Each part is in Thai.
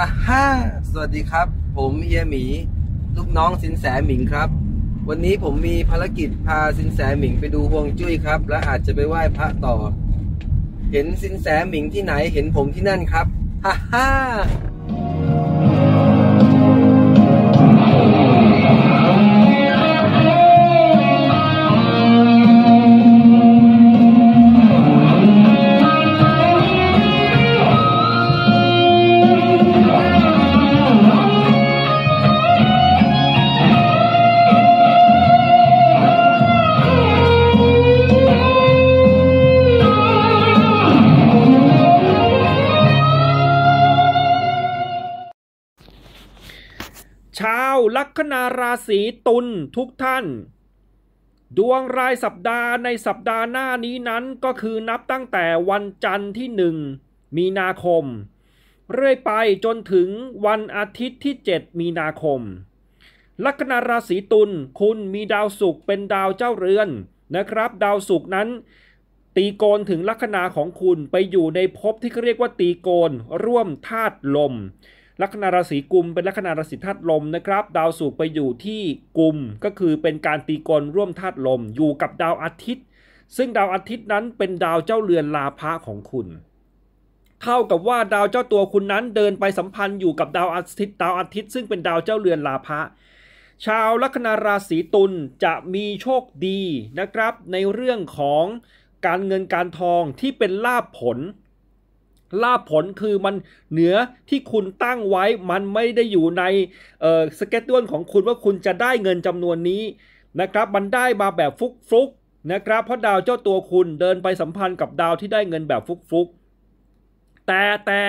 ่ะฮ่า สวัสดีครับ ผมเฮียหมีลูกน้องสินแสหมิงครับ วันนี้ผมมีภารกิจพาสินแสหมิงไปดูฮวงจุ้ยครับ และอาจจะไปไหว้พระต่อ เห็นสินแสหมิงที่ไหน เห็นผมที่นั่นครับ ฮ่าฮ่าชาวลัคนาราศีตุลทุกท่าน ดวงรายสัปดาห์ในสัปดาห์หน้านี้นั้นก็คือนับตั้งแต่วันจันทร์ที่1มีนาคม เรื่อยไปจนถึงวันอาทิตย์ที่ 7 มีนาคม ลัคนาราศีตุลคุณมีดาวศุกร์เป็นดาวเจ้าเรือนนะครับดาวศุกร์นั้น ตีโกนถึงลัคนาของคุณไปอยู่ในภพที่เรียกว่าตีโกนร่วมธาตุลมลัคนาราศีกุมเป็นลัคนาราศีธาตุลมนะครับดาวศุกร์ไปอยู่ที่กุมก็คือเป็นการตีกลร่วมธาตุลม อยู่กับดาวอาทิตย์ ซึ่งดาวอาทิตย์นั้นเป็นดาวเจ้าเรือนลาภะของคุณ เท่ากับว่าดาวเจ้าตัวคุณนั้นเดินไปสัมพันธ์อยู่กับดาวอาทิตย์ ดาวอาทิตย์ซึ่งเป็นดาวเจ้าเรือนลาภะ ชาวลัคนาราศีตุลจะมีโชคดีนะครับ ในเรื่องของการเงินการทองที่เป็นลาภผลลาบผลคือมันเหนือที่คุณตั้งไว้ มันไม่ได้อยู่ในสเก็ตด้วนของคุณว่าคุณจะได้เงินจำนวนนี้นะครับ มันได้มาแบบฟุกฟุกนะครับเพราะดาวเจ้าตัวคุณเดินไปสัมพันธ์กับดาวที่ได้เงินแบบฟุกฟุก แต่แต่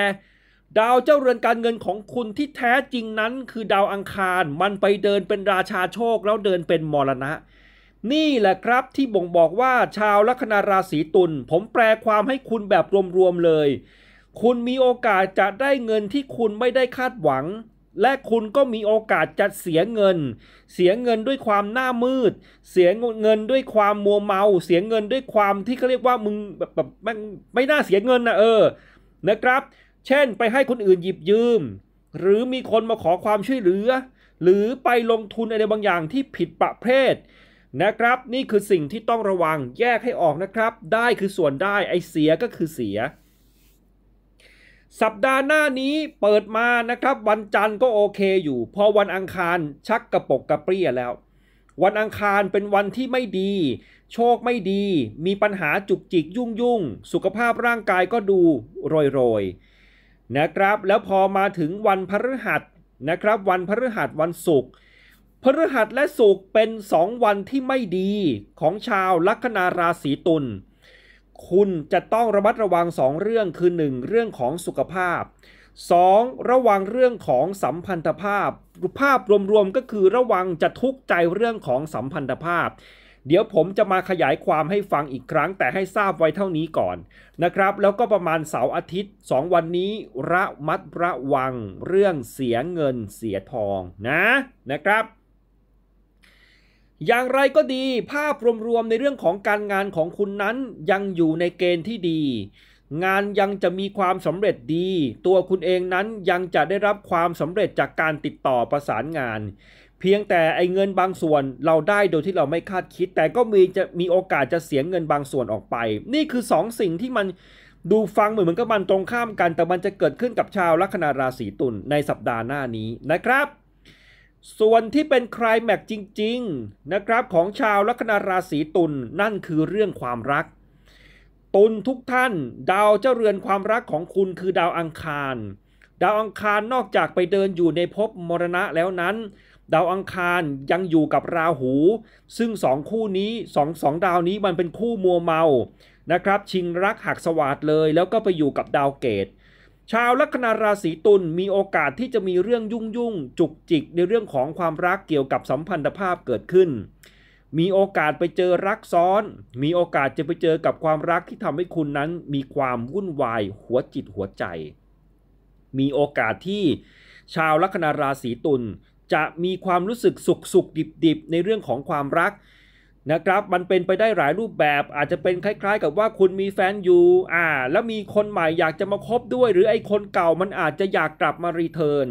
ดาวเจ้าเรือนการเงินของคุณที่แท้จริงนั้น คือดาวอังคาร มันไปเดินเป็นราชาโชคแล้วเดินเป็นมรณะ นี่แหละครับที่บ่งบอกว่าชาวลัคนาราศีตุลผมแปลความให้คุณแบบรวมๆเลยคุณมีโอกาสจะได้เงินที่คุณไม่ได้คาดหวัง และคุณก็มีโอกาสจะเสียเงิน เสียเงินด้วยความหน้ามืด เสียเงินด้วยความมัวเมา เสียเงินด้วยความที่เขาเรียกว่ามึงแบบแบบไม่ไม่น่าเสียเงินนะเออนะครับ เช่นไปให้คนอื่นหยิบยืม หรือมีคนมาขอความช่วยเหลือ หรือไปลงทุนอะไรบางอย่างที่ผิดประเภทนะครับ นี่คือสิ่งที่ต้องระวังแยกให้ออกนะครับ ได้คือส่วนได้ไอเสียก็คือเสียสัปดาห์หน้านี้เปิดมานะครับวันจันทร์ก็โอเคอยู่พอวันอังคารชักกระปกกระเปรี้ยแล้ว วันอังคารเป็นวันที่ไม่ดี โชคไม่ดีมีปัญหาจุกจิกยุ่งยุ่งสุขภาพร่างกายก็ดูโรยโรยนะครับแล้วพอมาถึงวันพฤหัสนะครับ วันพฤหัสวันศุกร์พฤหัสและศุกร์เป็นสองวันที่ไม่ดี ของชาวลัคนาราศีตุลคุณจะต้องระมัดระวัง 2 เรื่องคือ 1 เรื่องของสุขภาพ 2. ระวังเรื่องของสัมพันธภาพ ภาพรวม ๆ ก็คือระวังจะทุกข์ใจเรื่องของสัมพันธภาพ เดี๋ยวผมจะมาขยายความให้ฟังอีกครั้ง แต่ให้ทราบไว้เท่านี้ก่อนนะครับ แล้วก็ประมาณเสาร์อาทิตย์ 2 วันนี้ ระมัดระวัง เรื่องเสียเงิน เสียทองนะนะครับอย่างไรก็ดี ภาพรวมๆในเรื่องของการงานของคุณนั้นยังอยู่ในเกณฑ์ที่ดี งานยังจะมีความสำเร็จดี ตัวคุณเองนั้นยังจะได้รับความสำเร็จจากการติดต่อประสานงาน เพียงแต่ไอ้เงินบางส่วนเราได้โดยที่เราไม่คาดคิด แต่ก็มีจะมีโอกาสจะเสียเงินบางส่วนออกไป นี่คือ2สสิ่งที่มันดูฟังเหมือนมันก็มันตรงข้ามกันแต่มันจะเกิดขึ้นกับชาวลัคนาราศีตุลในสัปดาห์หน้านี้นะครับส่วนที่เป็นคลแม็กจริงๆ นะครับของชาวลัคนาราศีตุลนนั่นคือเรื่องความรัก ตุลทุกท่านดาวเจ้าเรือนความรักของคุณคือดาวอังคาร ดาวอังคารนอกจากไปเดินอยู่ในภพมรณะแล้วนั้น ดาวอังคารยังอยู่กับราหู ซึ่งสองคู่นี้สองสองดาวนี้มันเป็นคู่มัวเมานะครับ ชิงรักหักสวัสดเลยแล้วก็ไปอยู่กับดาวเกตชาวลัคนาราศีตุลมีโอกาสที่จะมีเรื่องยุ่งยุ่งจุกจิกในเรื่องของความรักเกี่ยวกับสัมพันธภาพเกิดขึ้น มีโอกาสไปเจอรักซ้อน มีโอกาสจะไปเจอกับความรักที่ทำให้คุณนั้นมีความวุ่นวายหัวจิตหัวใจ มีโอกาสที่ ชาวลัคนาราศีตุลจะมีความรู้สึกสุขสุขดิบดิบในเรื่องของความรักนะครับมันเป็นไปได้หลายรูปแบบอาจจะเป็นคล้ายๆกับว่าคุณมีแฟนอยู่ อ่าแล้วมีคนใหม่อยากจะมาคบด้วย หรือไอ้คนเก่ามันอาจจะอยากกลับมารีเทิร์น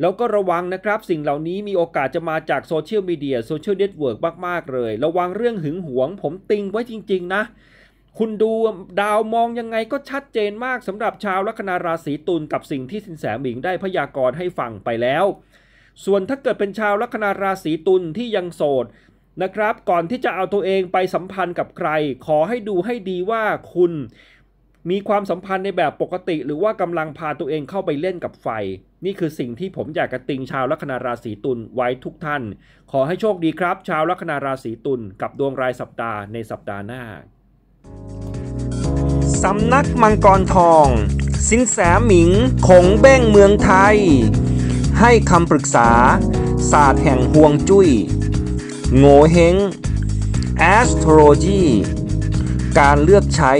แล้วก็ระวังนะครับสิ่งเหล่านี้มีโอกาสจะมาจากโซเชียลมีเดียโซเชียลเน็ตเวิร์กมากๆ เลย ระวังเรื่องหึงหวงผมติงไว้จริงๆนะ คุณดูดาวมองยังไงก็ชัดเจนมากสำหรับชาวลัคนาราศีตุลกับสิ่งที่สินแสหมิงได้พยากรณ์ให้ฟังไปแล้ว ส่วนถ้าเกิดเป็นชาวลัคนาราศีตุลที่ยังโสดนะครับก่อนที่จะเอาตัวเองไปสัมพันธ์กับใคร ขอให้ดูให้ดีว่าคุณมีความสัมพันธ์ในแบบปกติหรือว่ากำลังพาตัวเองเข้าไปเล่นกับไฟ นี่คือสิ่งที่ผมอยากกระติงชาวลัคนาราศีตุลไว้ทุกท่าน ขอให้โชคดีครับ ชาวลัคนาราศีตุลกับดวงรายสัปดาห์ในสัปดาห์หน้าสำนักมังกรทอง สินแสหมิงขงเบ้งเมืองไทย ให้คำปรึกษา ศาสตร์แห่งห่วงจุย้ยโง่เฮง astrology การเลือกใช้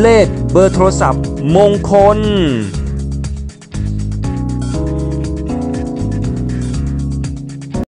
เลขเบอร์โทรศัพท์มงคล